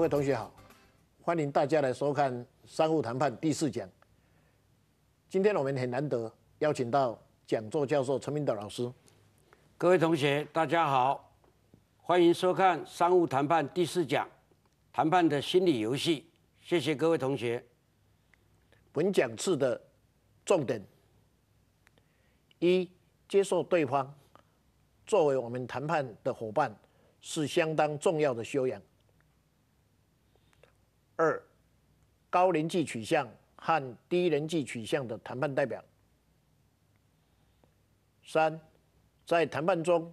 各位同学好，欢迎大家来收看《商务谈判》第四讲。今天我们很难得邀请到讲座教授陈明德老师。各位同学，大家好，欢迎收看《商务谈判》第四讲——谈判的心理游戏。谢谢各位同学。本讲次的重点一，接受对方作为我们谈判的伙伴，是相当重要的修养。二、高人际取向和低人际取向的谈判代表；三、在谈判中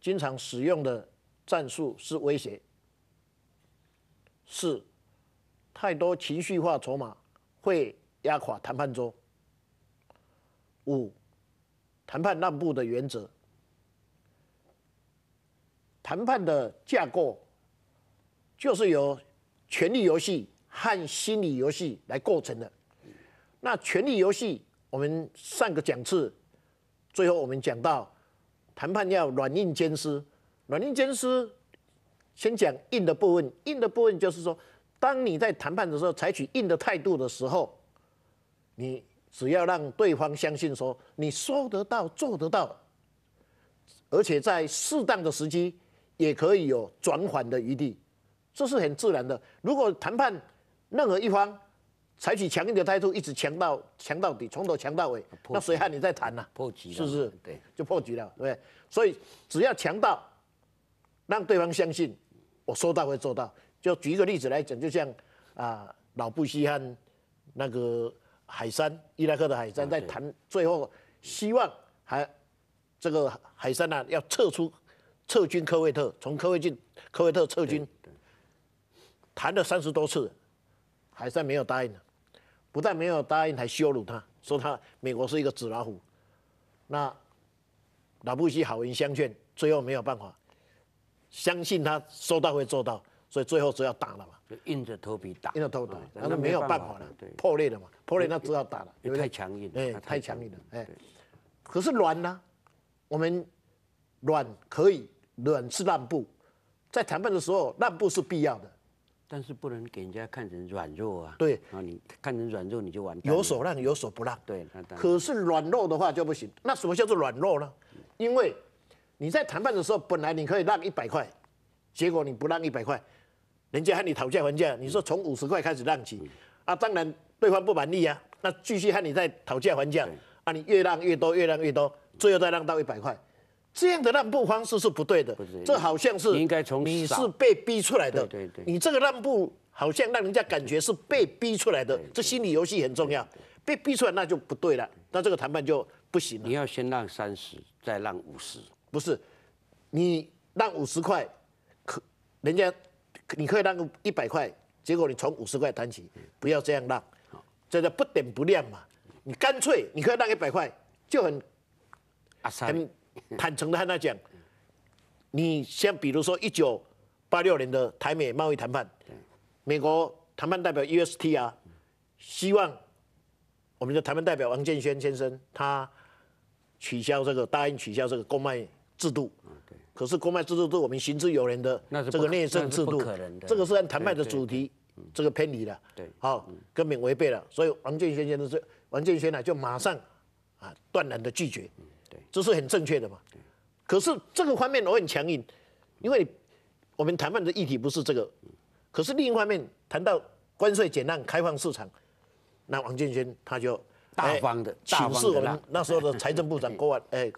经常使用的战术是威胁；四、太多情绪化筹码会压垮谈判桌；五、谈判让步的原则；谈判的架构就是由。权力游戏和心理游戏来构成的。那权力游戏，我们上个讲次最后我们讲到谈判要软硬兼施。软硬兼施，先讲硬的部分。硬的部分就是说，当你在谈判的时候采取硬的态度的时候，你只要让对方相信说你说得到做得到，而且在适当的时机也可以有转缓的余地。这是很自然的。如果谈判任何一方采取强硬的态度，一直强到强到底，从头强到尾，那谁和你在谈呢？破局了，是不是？对，就破局了，对所以只要强到让对方相信我说到会做到，就举一个例子来讲，就像啊，老布希和那个海山，伊拉克的海山在谈，最后希望还这个海山呢要撤出撤军科威特，从科威进科威特撤军。谈了三十多次，还是没有答应。不但没有答应，还羞辱他，说他美国是一个纸老虎。那老布希好言相劝，最后没有办法，相信他说到会做到，所以最后只要打了嘛。就硬着头皮打，硬着头皮，打，那没有办法了，破裂了嘛，破裂那只好打了，因为太强硬，哎，太强硬了，哎。可是软呢？我们软可以，软是让步，在谈判的时候让步是必要的。但是不能给人家看成软弱啊！对啊，你看成软弱你就完蛋。有所让，有所不让。对，可是软弱的话就不行。那什么叫做软弱呢？因为你在谈判的时候，本来你可以让一百块，结果你不让一百块，人家和你讨价还价，你说从五十块开始让起啊，当然对方不满意啊，那继续和你再讨价还价啊，你越让越多，越让越多，最后再让到一百块。这样的让步方式是不对的，这好像是，你是被逼出来的。对对，你这个让步好像让人家感觉是被逼出来的，这心理游戏很重要。被逼出来那就不对了，那这个谈判就不行。了。你要先让三十，再让五十。不是，你让五十块，可人家你可以让一百块，结果你从五十块谈起，不要这样让，叫不等不量嘛。你干脆你可以让一百块，就很很。坦诚的和他讲，你像比如说一九八六年的台美贸易谈判，美国谈判代表 u s t 啊，希望我们的谈判代表王建轩先生他取消这个，答应取消这个公卖制度。可是公卖制度对我们行之有人的这个内政制度，这个是按谈判的主题这个偏离了，对，好根本违背了，所以王建轩先生是王建轩呢就马上啊断然的拒绝。这是很正确的嘛？可是这个方面我很强硬，因为我们谈判的议题不是这个。可是另一方面谈到关税减让、开放市场，那王建煊他就大方的请示我们那时候的财政部长 郭万哎，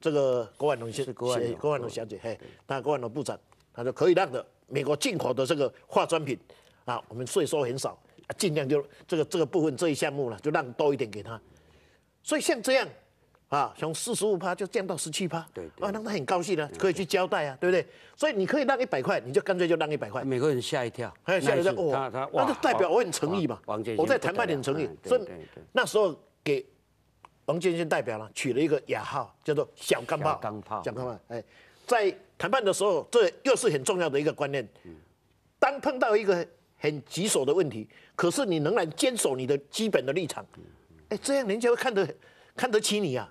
这个郭万龙先生、郭万龙小姐嘿，那郭万龙部长他说可以让的，美国进口的这个化妆品啊，我们税收很少，尽量就这个这个部分这一项目呢，就让多一点给他。所以像这样。啊，从四十五趴就降到十七趴，对，啊，让他很高兴啊，可以去交代啊，对不对？所以你可以让一百块，你就干脆就让一百块。美国人吓一跳，吓一跳，哦，那就代表我很诚意嘛。王建我在谈判很诚意。所以那时候给王建新代表呢取了一个雅号，叫做“小钢炮”。钢炮，小钢炮。哎，在谈判的时候，这又是很重要的一个观念。当碰到一个很棘手的问题，可是你仍然坚守你的基本的立场，哎，这样人家会看得看得起你啊。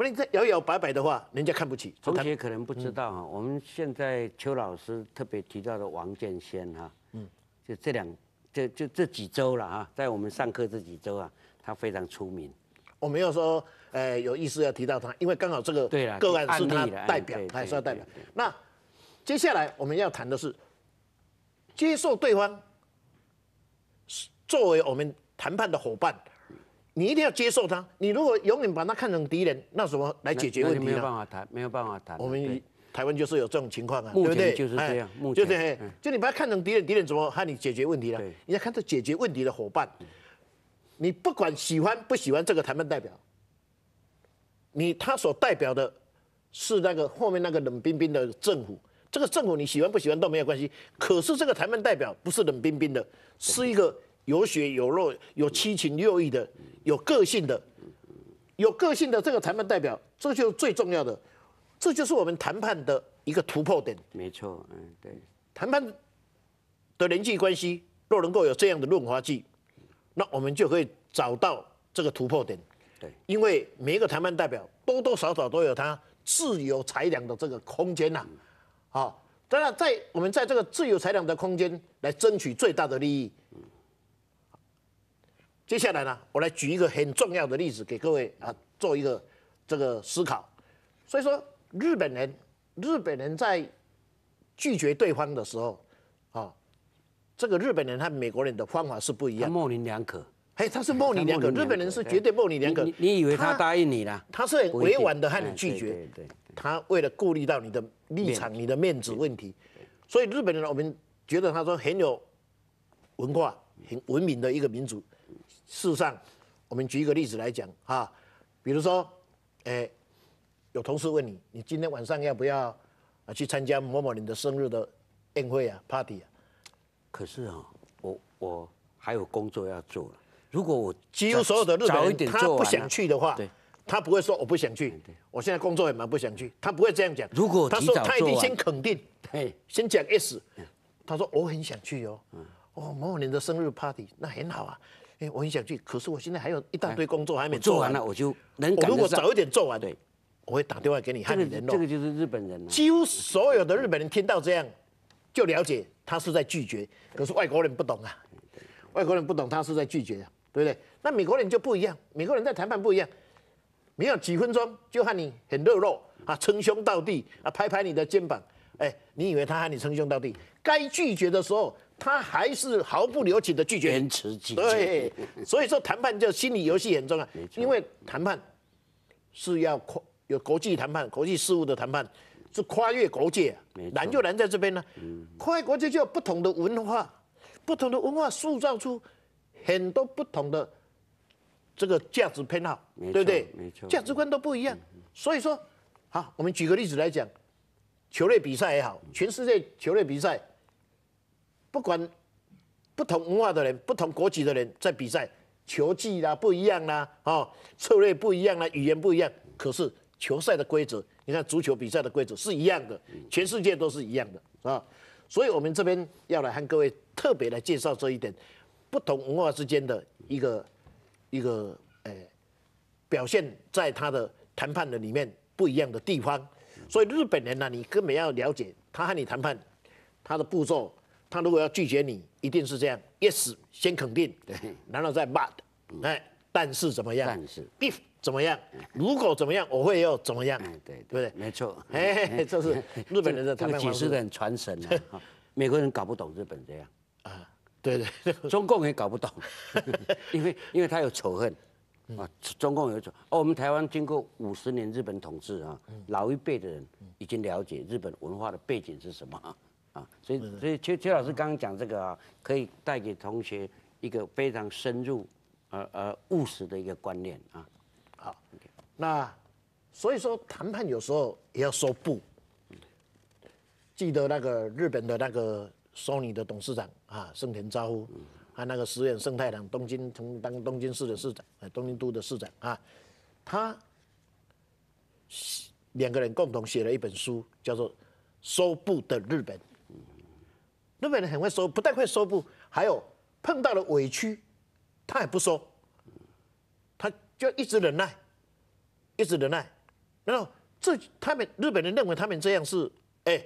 不然你再摇摇摆摆的话，人家看不起。同学可能不知道哈，我们现在邱老师特别提到的王建先哈，嗯，就这两，就就这几周了哈，在我们上课这几周啊，他非常出名。我没有说，呃，有意思要提到他，因为刚好这个个案是他代表，他是要代表。那接下来我们要谈的是，接受对方是作为我们谈判的伙伴。你一定要接受他。你如果永远把他看成敌人，那怎么来解决问题呢？没有办法谈，没有办法谈。我们台湾就是有这种情况啊，对不对？就是这样，目就是，就你把他看成敌人，敌人怎么和你解决问题了？你要看作解决问题的伙伴。你不管喜欢不喜欢这个谈判代表，你他所代表的是那个后面那个冷冰冰的政府。这个政府你喜欢不喜欢都没有关系，可是这个谈判代表不是冷冰冰的，是一个。有血有肉、有七情六欲的、有个性的、有个性的这个谈判代表，这就是最重要的，这就是我们谈判的一个突破点。没错，嗯，对。谈判的人际关系若能够有这样的润滑剂，那我们就可以找到这个突破点。对，因为每一个谈判代表多多少少都有他自由裁量的这个空间呐。好，当然在我们在这个自由裁量的空间来争取最大的利益。接下来呢，我来举一个很重要的例子给各位啊，做一个这个思考。所以说，日本人，日本人在拒绝对方的时候，啊，这个日本人和美国人的方法是不一样。模棱两可，哎，他是模棱两可。日本人是绝对模棱两可。你以为他答应你了？他是很委婉的和你拒绝。对对。他为了顾虑到你的立场、你的面子问题，所以日本人，我们觉得他说很有文化、很文明的一个民族。事实上，我们举一个例子来讲哈，比如说，诶，有同事问你，你今天晚上要不要啊去参加某某人的生日的宴会啊 party 啊？可是啊，我我还有工作要做。如果我几乎所有的日本人他不想去的话，他不会说我不想去。我现在工作也蛮不想去，他不会这样讲。如果他说他一定先肯定，先讲 S，他说我很想去哦，哦某某人的生日 party 那很好啊。哎，我很想去，可是我现在还有一大堆工作还没做完了，我就能赶如果早一点做完，对，我会打电话给你和你弄。这个就是日本人，几乎所有的日本人听到这样就了解他是在拒绝，可是外国人不懂啊，外国人不懂他是在拒绝，啊，对不对？那美国人就不一样，美国人在谈判不一样，没有几分钟就和你很热络啊，称兄道弟啊，拍拍你的肩膀。哎，你以为他和你称兄道弟，该拒绝的时候。他还是毫不留情的拒绝，对，所以说谈判就心理游戏很重要，因为谈判是要跨有国际谈判，国际事务的谈判是跨越国界，难就难在这边呢，跨越国界就有不同的文化，不同的文化塑造出很多不同的这个价值偏好，对不对？价值观都不一样，所以说，好，我们举个例子来讲，球类比赛也好，全世界球类比赛。不管不同文化的人、不同国籍的人在比赛，球技啦不一样啦，哦，策略不一样啦，语言不一样。可是球赛的规则，你看足球比赛的规则是一样的，全世界都是一样的，啊、所以我们这边要来和各位特别来介绍这一点，不同文化之间的一个一个诶，表现在他的谈判的里面不一样的地方。所以日本人呢，你根本要了解他和你谈判他的步骤。他如果要拒绝你，一定是这样：yes，先肯定，然后再 but，哎，但是怎么样？但是 i f 怎么样？如果怎么样，我会要怎么样？对对，没错，这是日本人的他们解释的很传神啊。美国人搞不懂日本这样，啊，对对，中共也搞不懂，因为因为他有仇恨啊，中共有仇。哦，我们台湾经过五十年日本统治啊，老一辈的人已经了解日本文化的背景是什么。啊，所以所以邱邱老师刚刚讲这个啊，可以带给同学一个非常深入、而而务实的一个观念啊。好，那所以说谈判有时候也要说不。记得那个日本的那个索尼的董事长啊，盛田昭夫，啊，那个时任盛太郎，东京从当东京市的市长，东京都的市长啊，他两个人共同写了一本书，叫做《说不的日本》。日本人很会说，不但会说不，还有碰到了委屈，他也不说，他就一直忍耐，一直忍耐。然后这他们日本人认为他们这样是哎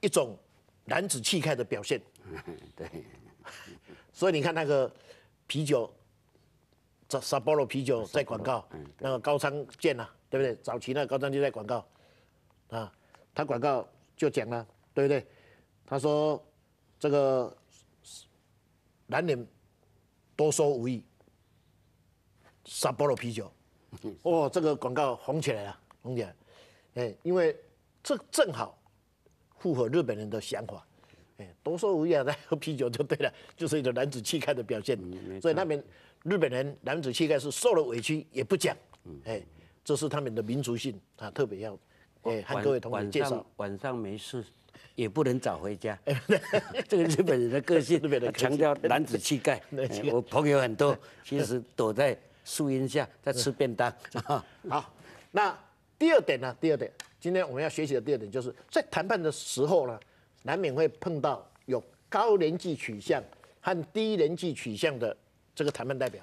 一种男子气概的表现。对。所以你看那个啤酒，这沙宝罗啤酒在广告，那个高仓健啊，对不对？早期那个高仓健在广告，啊，他广告就讲了，对不对？他说。这个男人多说无益，三波罗啤酒 哦，这个广告红起来了，红起来，哎，因为这正好符合日本人的想法，哎，多说无益啊，在喝啤酒就对了，就是一种男子气概的表现，所以他们日本人男子气概是受了委屈也不讲，哎，这是他们的民族性，啊，特别要哎和各位同学介绍。晚上没事。也不能早回家。这个 日本人的个性强调男子气概。我朋友很多，其实躲在树荫下在吃便当。好，那第二点呢？第二点，今天我们要学习的第二点就是在谈判的时候呢，难免会碰到有高人际取向和低人际取向的这个谈判代表。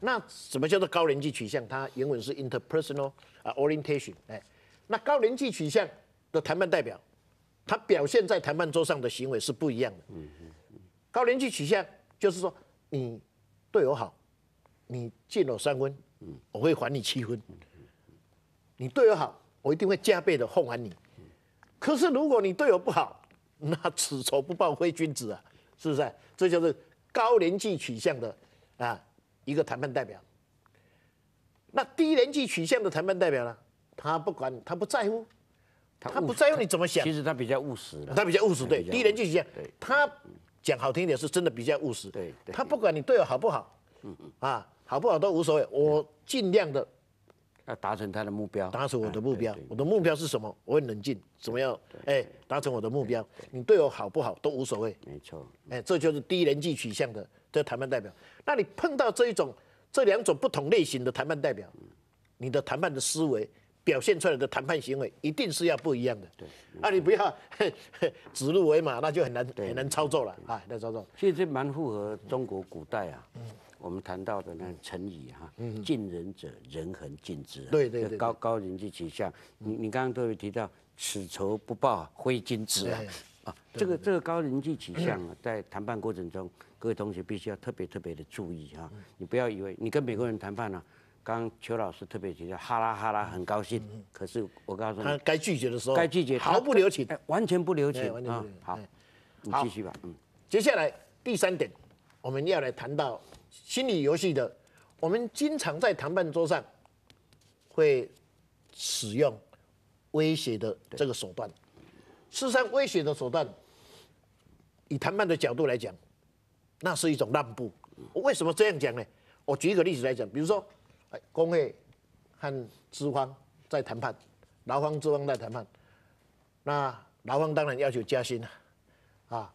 那什么叫做高人际取向？它原文是 interpersonal 啊 orientation。哎，那高人际取向的谈判代表。他表现在谈判桌上的行为是不一样的。嗯，高年级取向就是说，你对我好，你进了三分，我会还你七分；你对我好，我一定会加倍的奉还你。可是如果你对我不好，那此仇不报非君子啊，是不是？这就是高年级取向的啊一个谈判代表。那低年级取向的谈判代表呢？他不管，他不在乎。他不在乎你怎么想，其实他比较务实，他比较务实。对，低人际取向，他讲好听一点是真的比较务实。对，他不管你对我好不好，嗯嗯，啊，好不好都无所谓，我尽量的要达成他的目标，达成我的目标。我的目标是什么？我很冷静，怎么样？哎，达成我的目标，你对我好不好都无所谓。没错，哎，这就是低人际取向的这谈判代表。那你碰到这一种、这两种不同类型的谈判代表，你的谈判的思维？表现出来的谈判行为一定是要不一样的。对，啊，你不要 指鹿为马，那就很难很难操作了啊，难操作。其实蛮符合中国古代啊，我们谈到的那成语哈，敬人者人恒敬之。对对对。高高人际取向，你你刚刚都有提到，此仇不报非君子”啊啊，这个这个高人际取向啊，在谈判过程中，各位同学必须要特别特别的注意哈，你不要以为你跟美国人谈判呢。刚邱老师特别强调，哈拉哈拉，很高兴。可是我告诉你，他该拒绝的时候该拒绝，毫不留情，完全不留情。好，你继续吧。嗯，接下来第三点，我们要来谈到心理游戏的。我们经常在谈判桌上会使用威胁的这个手段。事实上，威胁的手段，以谈判的角度来讲，那是一种让步。我为什么这样讲呢？我举一个例子来讲，比如说。工会和资方在谈判，劳方资方在谈判。那劳方当然要求加薪了，啊，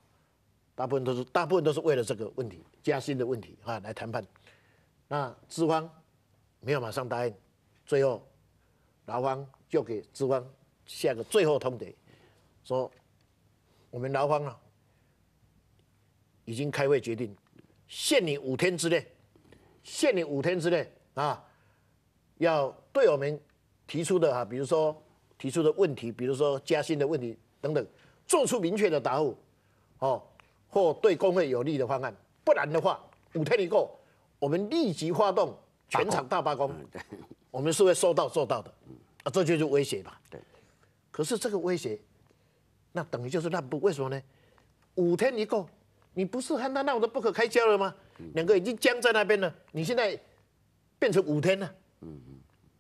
大部分都是大部分都是为了这个问题，加薪的问题啊来谈判。那资方没有马上答应，最后劳方就给资方下个最后通牒，说我们劳方啊已经开会决定，限你五天之内，限你五天之内啊。要对我们提出的哈，比如说提出的问题，比如说加薪的问题等等，做出明确的答复，哦，或对工会有利的方案，不然的话，五天一过，我们立即发动全场大罢工，我们是会说到做到的，啊，这就是威胁吧？对。可是这个威胁，那等于就是让步，为什么呢？五天一过，你不是和他闹得不可开交了吗？两个已经僵在那边了，你现在变成五天了，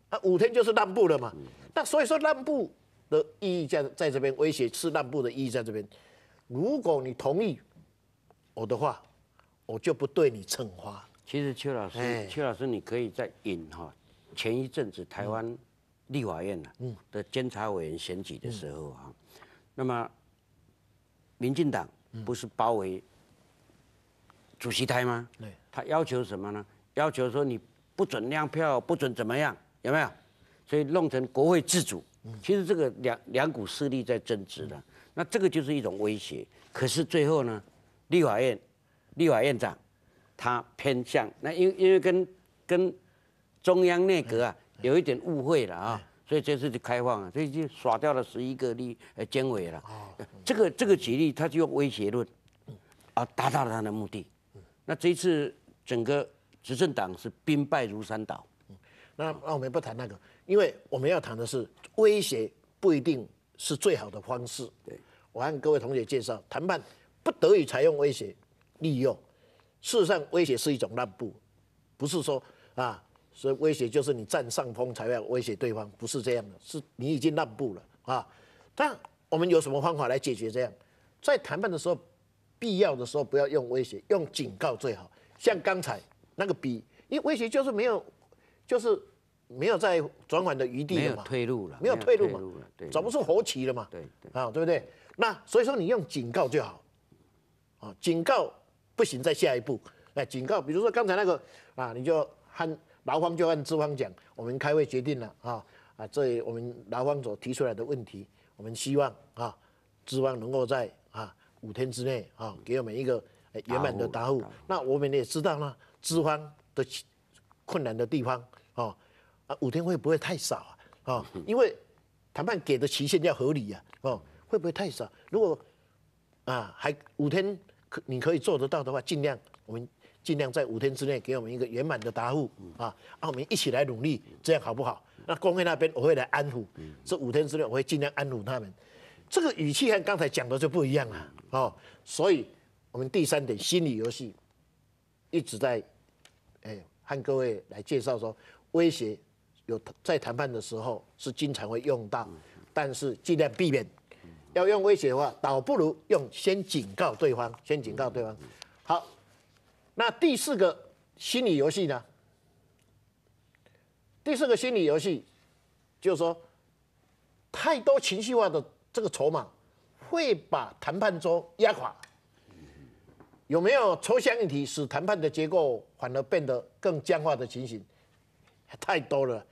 啊，五天就是让步了嘛。那所以说，让步的意义在在这边，威胁是让步的意义在这边。如果你同意我的话，我就不对你惩罚。其实邱老师，邱老师，你可以再引哈，前一阵子台湾立法院呐的监察委员选举的时候啊，那么民进党不是包围主席台吗？对，他要求什么呢？要求说你不准亮票，不准怎么样。有没有？所以弄成国会自主，其实这个两两股势力在争执的，那这个就是一种威胁。可是最后呢，立法院立法院长他偏向，那因因为跟跟中央内阁啊有一点误会了啊，所以这次就开放了，所以就耍掉了十一个立呃监委了。这个这个举例，他就用威胁论啊，达到了他的目的。那这一次整个执政党是兵败如山倒。那那我们不谈那个，因为我们要谈的是威胁不一定是最好的方式。对，我向各位同学介绍，谈判不得已采用威胁、利用。事实上，威胁是一种让步，不是说啊，所以威胁就是你占上风才要威胁对方，不是这样的，是你已经让步了啊。但我们有什么方法来解决这样？在谈判的时候，必要的时候不要用威胁，用警告最好。像刚才那个逼，因为威胁就是没有。就是没有再转款的余地了嘛，退路了，没有退路嘛，找不出活棋了嘛，对对，啊，对不对？那所以说你用警告就好，啊，警告不行，再下一步，哎，警告，比如说刚才那个啊，你就按劳方就按资方讲，我们开会决定了啊，啊，这里我们劳方所提出来的问题，我们希望啊，资方能够在啊五天之内啊给我们一个圆满的答复。那我们也知道呢，资方的。困难的地方，哦，啊，五天会不会太少啊？哦，因为谈判给的期限要合理呀，哦，会不会太少？如果啊，还五天可你可以做得到的话，尽量我们尽量在五天之内给我们一个圆满的答复啊，啊，我们一起来努力，这样好不好？那工会那边我会来安抚，这五天之内我会尽量安抚他们。这个语气和刚才讲的就不一样了，哦，所以我们第三点心理游戏一直在，哎。和各位来介绍说，威胁有在谈判的时候是经常会用到，但是尽量避免。要用威胁的话，倒不如用先警告对方，先警告对方。好，那第四个心理游戏呢？第四个心理游戏，就是说，太多情绪化的这个筹码，会把谈判桌压垮。有没有抽象议题使谈判的结构反而变得更僵化的情形？太多了。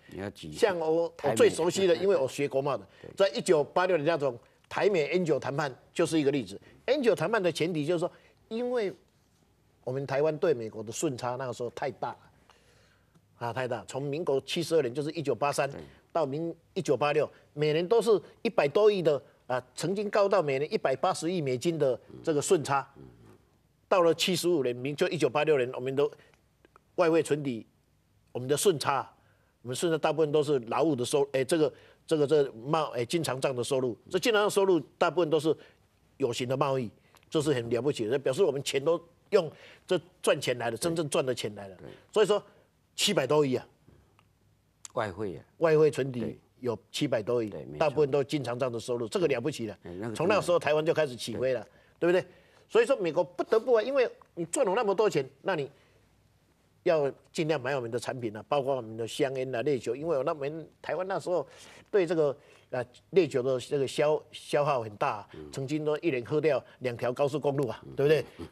像我我最熟悉的，因为我学国贸的，在一九八六年那种台美 N 九谈判就是一个例子。N 九谈判的前提就是说，因为我们台湾对美国的顺差那个时候太大了，啊太大。从民国七十二年就是一九八三到民一九八六，每年都是一百多亿的啊，曾经高到每年一百八十亿美金的这个顺差。到了七十五年，明就一九八六年，我们都外汇存底，我们的顺差，我们顺差大部分都是劳务的收，哎，这个这个这贸哎经常账的收入，这经常的收入大部分都是有形的贸易，这是很了不起的，表示我们钱都用这赚钱来了，真正赚的钱来了。所以说七百多亿啊，外汇啊，外汇存底有七百多亿，大部分都经常账的收入，这个了不起了。从那时候台湾就开始起飞了，对不对？所以说美国不得不啊，因为你赚了那么多钱，那你要尽量买我们的产品啊，包括我们的香烟啊、烈酒，因为那我们台湾那时候对这个啊烈酒的这个消消耗很大，曾经都一人喝掉两条高速公路啊，对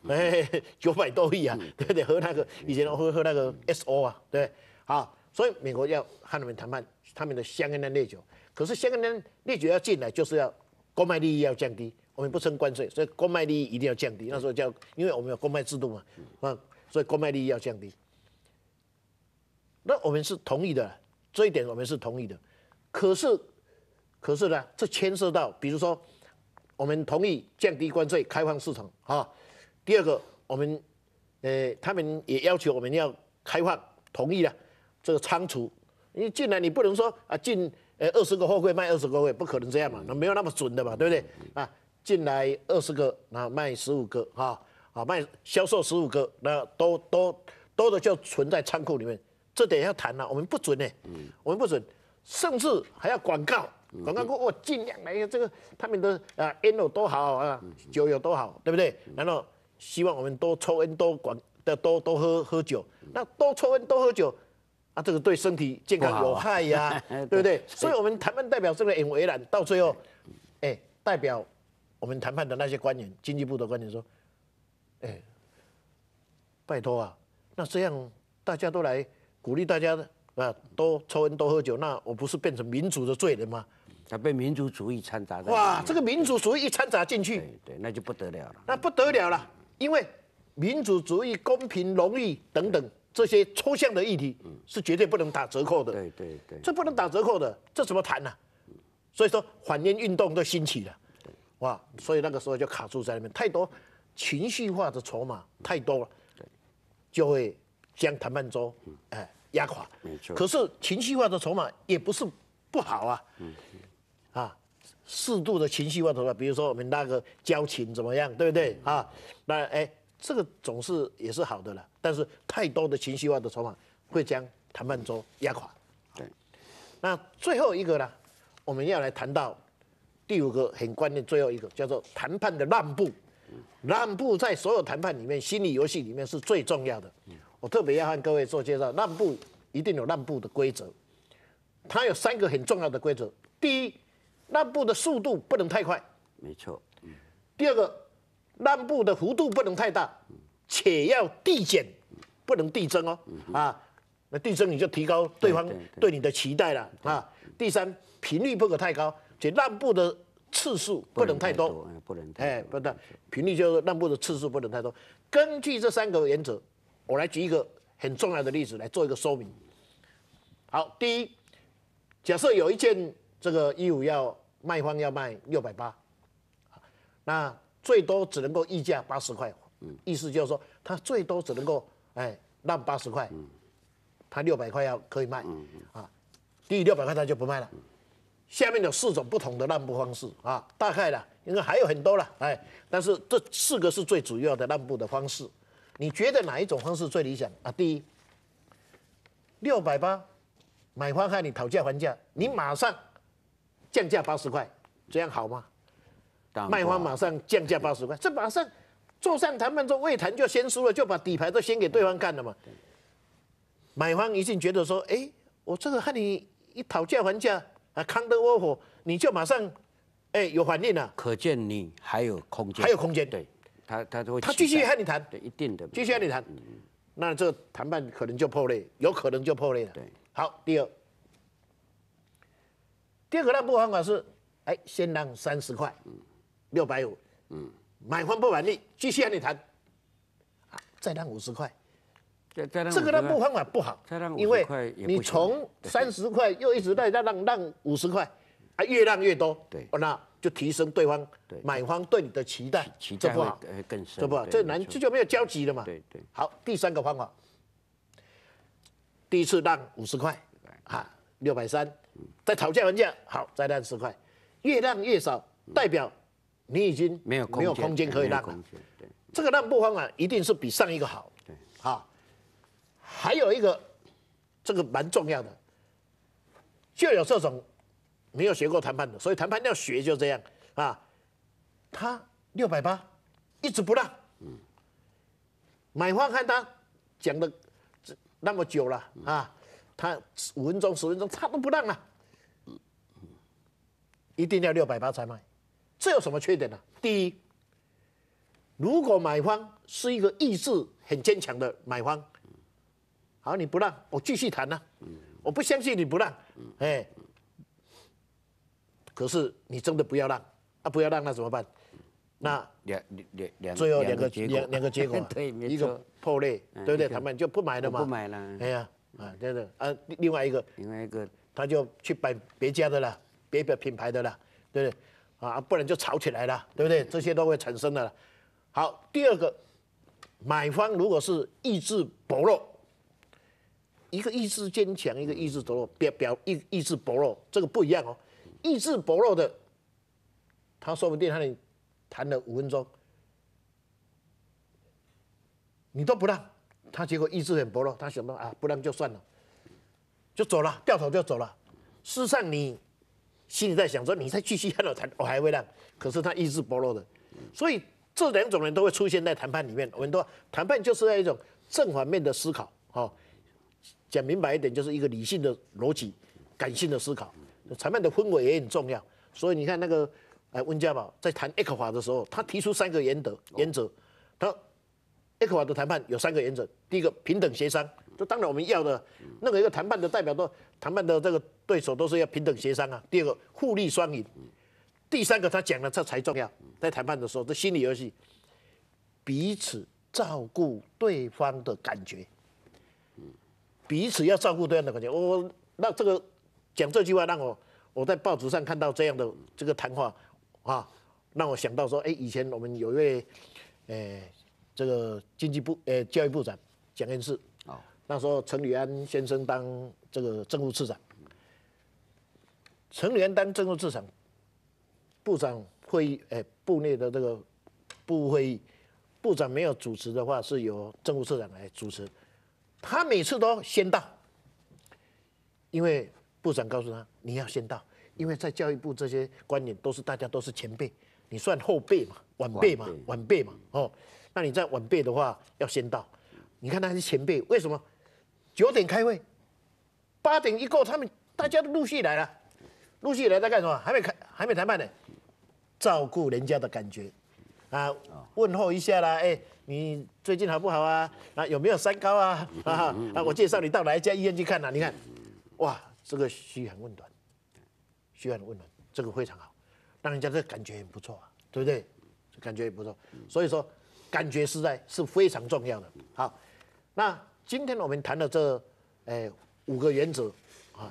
不对？九百多亿啊，对不对？喝那个以前喝喝那个 SO 啊，对好，所以美国要和他们谈判，他们的香烟跟烈酒，可是香烟跟烈酒要进来，就是要购买利益要降低。我们不征关税，所以公卖利益一定要降低。那时候叫，因为我们有公卖制度嘛，那所以公卖利益要降低。那我们是同意的，这一点我们是同意的。可是，可是呢，这牵涉到，比如说，我们同意降低关税、开放市场啊。第二个，我们呃，他们也要求我们要开放，同意了。这个仓储，你进来，你不能说啊，进呃二十个货柜卖二十个货柜，不可能这样嘛，那没有那么准的嘛，对不对啊？进来二十个，那卖十五个，哈，啊，卖销售十五个，那都都多的就存在仓库里面，这点要谈了，我们不准呢，嗯，我们不准，甚至还要广告，广告过我尽量来这个，他们的啊，烟有多好啊，酒有多好，对不对？然后希望我们多抽烟，多管的，多多喝喝酒，那多抽烟多喝酒，啊，这个对身体健康有害呀，对不对？所以我们谈判代表这个很为难，到最后，哎，代表。我们谈判的那些官员，经济部的官员说：“哎，拜托啊，那这样大家都来鼓励大家啊，多抽烟、多喝酒，那我不是变成民主的罪人吗？他被民族主义掺杂。哇，这个民族主义一掺杂进去，对，那就不得了了。那不得了了，因为民族主义、公平、荣誉等等这些抽象的议题，是绝对不能打折扣的。对对对，这不能打折扣的，这怎么谈呢？所以说，反烟运动都兴起了。”哇，所以那个时候就卡住在里面，太多情绪化的筹码太多了，就会将谈判桌哎压垮。没错。可是情绪化的筹码也不是不好啊，啊，适度的情绪化筹码，比如说我们那个交情怎么样，对不对啊？那哎，这个总是也是好的了。但是太多的情绪化的筹码会将谈判桌压垮。对。那最后一个呢，我们要来谈到。第五个很关键，最后一个叫做谈判的让步。让步在所有谈判里面，心理游戏里面是最重要的。我特别要和各位做介绍，让步一定有让步的规则。它有三个很重要的规则：第一，让步的速度不能太快；没错。第二个，让步的幅度不能太大，且要递减，不能递增哦。啊，那递增你就提高对方对你的期待了啊。第三，频率不可太高。这让步的次数不能太多，不能哎，不能频率就是让步的次数不能太多。根据这三个原则，我来举一个很重要的例子来做一个说明。好，第一，假设有一件这个衣服要卖方要卖六百八，那最多只能够议价八十块，意思就是说他最多只能够哎让八十块，他六百块要可以卖，啊低于六百块他就不卖了。下面有四种不同的让步方式啊，大概呢应该还有很多了，哎，但是这四个是最主要的让步的方式。你觉得哪一种方式最理想啊？第一，六百八，买方和你讨价还价，你马上降价八十块，这样好吗？卖方马上降价八十块，这马上坐上谈判桌未谈就先输了，就把底牌都先给对方看了嘛。买方一定觉得说，哎，我这个和你一讨价还价。啊，康德沃火，你就马上，哎，有反应了。可见你还有空间，还有空间。对，他他他会，他继续和你谈，对，一定的，继续和你谈。那这谈判可能就破裂，有可能就破裂了。对，好，第二，第二个让步方法是，哎，先让三十块，六百五，嗯，满方不满意？继续和你谈，啊，再让五十块。这个让步方法不好，因为你从三十块又一直在让让五十块，啊，越让越多，对，那就提升对方买方对你的期待，这不好，这不好，这难这就没有交集了嘛。对对。好，第三个方法，第一次让五十块，啊，六百三，再讨价还价，好，再让十块，越让越少，代表你已经没有没有空间可以让了。这个让步方法一定是比上一个好。对，好。还有一个，这个蛮重要的，就有这种没有学过谈判的，所以谈判要学，就这样啊。他六百八一直不让，嗯，买方看他讲的那么久了啊，他五分钟十分钟他都不让了，一定要六百八才卖，这有什么缺点呢？第一，如果买方是一个意志很坚强的买方。好，你不让我继续谈呢？我不相信你不让，哎，可是你真的不要让啊？不要让那怎么办？那两两两最后两个两两个结果，一个破裂，对不对？他们就不买了嘛？不买了，哎呀，啊，真的啊，另外一个，另外一个，他就去买别家的了，别的品牌的了，对不对？啊，不然就吵起来了，对不对？这些都会产生的。好，第二个，买方如果是意志薄弱。一个意志坚强，一个意志薄弱，表表意意志薄弱，这个不一样哦。意志薄弱的，他说不定他你谈了五分钟，你都不让他，结果意志很薄弱，他想到啊，不让就算了，就走了，掉头就走了。事实上，你心里在想说，你再继续和他谈，我还会让。可是他意志薄弱的，所以这两种人都会出现在谈判里面。我们说，谈判就是一种正反面的思考，哦。讲明白一点，就是一个理性的逻辑，感性的思考。裁判的氛围也很重要，所以你看那个哎温家宝在谈 e c o 法的时候，他提出三个原则原则。他说 e c o 法的谈判有三个原则，第一个平等协商，就当然我们要的，那个一个谈判的代表都谈判的这个对手都是要平等协商啊。第二个互利双赢。第三个他讲的这才重要，在谈判的时候这心理游戏，彼此照顾对方的感觉。彼此要照顾对方的感觉。我我那这个讲这句话，让我我在报纸上看到这样的这个谈话啊，让我想到说，哎，以前我们有一位诶这个经济部诶教育部长蒋彦士啊，那时候陈履安先生当这个政务次长，陈履安政务次长部长会议诶部内的这个部会议，部长没有主持的话，是由政务次长来主持。他每次都先到，因为部长告诉他你要先到，因为在教育部这些观念都是大家都是前辈，你算后辈嘛，晚辈嘛，晚辈嘛，哦，那你在晚辈的话要先到，你看他是前辈，为什么？九点开会，八点一过他们大家都陆续来了，陆续来在干什么？还没开，还没谈判呢，照顾人家的感觉。啊，问候一下啦，哎，你最近好不好啊？啊，有没有三高啊？啊，我介绍你到哪一家医院去看呐？你看，哇，这个嘘寒问暖，嘘寒问暖，这个非常好，让人家这感觉很不错，啊，对不对？感觉也不错，所以说，感觉实在是非常重要的。好，那今天我们谈的这，哎，五个原则啊，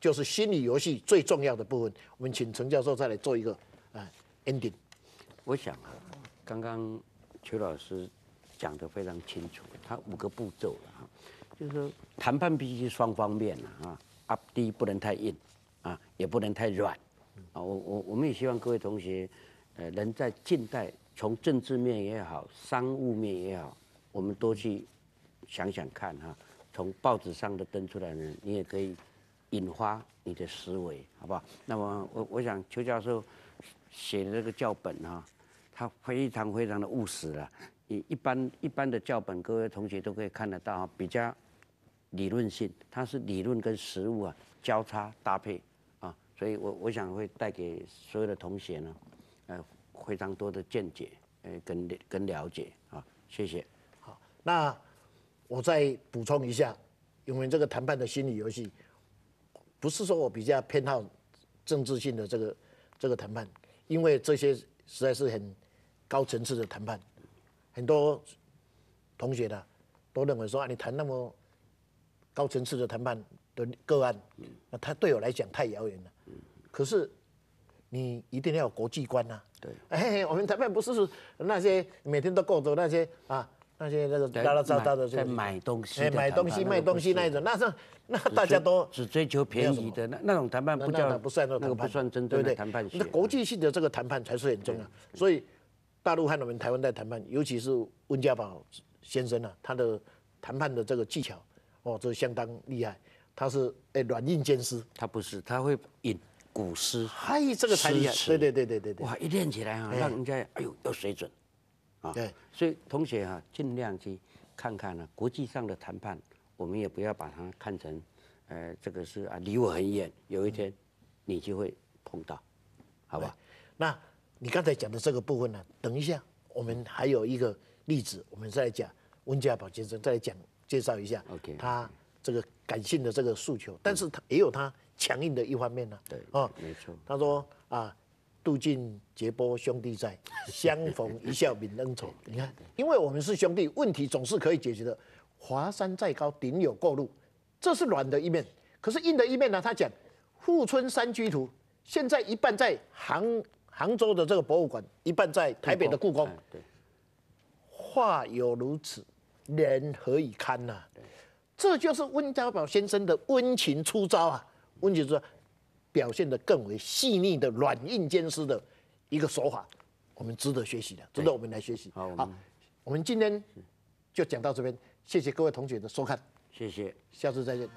就是心理游戏最重要的部分。我们请陈教授再来做一个，哎，ending。我想啊，刚刚邱老师讲得非常清楚，他五个步骤了哈，就是谈判必须双方面啊，啊 u p 低不能太硬，啊也不能太软，啊我我我们也希望各位同学，呃能在近代从政治面也好，商务面也好，我们多去想想看哈，从报纸上的登出来呢，你也可以引发你的思维，好不好？那么我我想邱教授写的这个教本啊。他非常非常的务实了，一一般一般的教本，各位同学都可以看得到啊，比较理论性，它是理论跟实物啊交叉搭配啊，所以我我想会带给所有的同学呢，呃，非常多的见解，呃，跟跟了解啊，谢谢。好，那我再补充一下，因为这个谈判的心理游戏，不是说我比较偏好政治性的这个这个谈判，因为这些实在是很。高层次的谈判，很多同学呢都认为说啊，你谈那么高层次的谈判的个案，那他对我来讲太遥远了。可是你一定要有国际观呐。对。嘿我们谈判不是那些每天都过着那些啊，那些那个拉拉杂杂的在买东西、买东西、卖东西那一种，那那大家都只追求便宜的那那种谈判不叫不算那谈判，不算真正的谈判。那国际性的这个谈判才是很重要，所以。大陆和我们台湾在谈判，尤其是温家宝先生啊，他的谈判的这个技巧哦，这相当厉害。他是哎软硬兼施。他不是，他会引古诗。嗨，这个才厉害。对对对对对对。哇，一练起来啊，让人家哎呦有水准啊。对。所以同学哈，尽量去看看呢，国际上的谈判，我们也不要把它看成呃这个是啊离我很远，有一天你就会碰到，好不好？那。你刚才讲的这个部分呢，等一下我们还有一个例子，我们再讲温家宝先生再讲介绍一下，他这个感性的这个诉求，但是他也有他强硬的一方面呢。对，啊，没错。他说啊，渡尽劫波兄弟在，相逢一笑泯恩仇。你看，因为我们是兄弟，问题总是可以解决的。华山再高，顶有过路，这是软的一面。可是硬的一面呢，他讲《富春山居图》，现在一半在杭。杭州的这个博物馆，一半在台北的故宫。对，话有如此，人何以堪呐？对，这就是温家宝先生的温情出招啊。温情出说，表现的更为细腻的软硬兼施的一个手法，我们值得学习的，值得我们来学习。好，我们今天就讲到这边，谢谢各位同学的收看，谢谢，下次再见。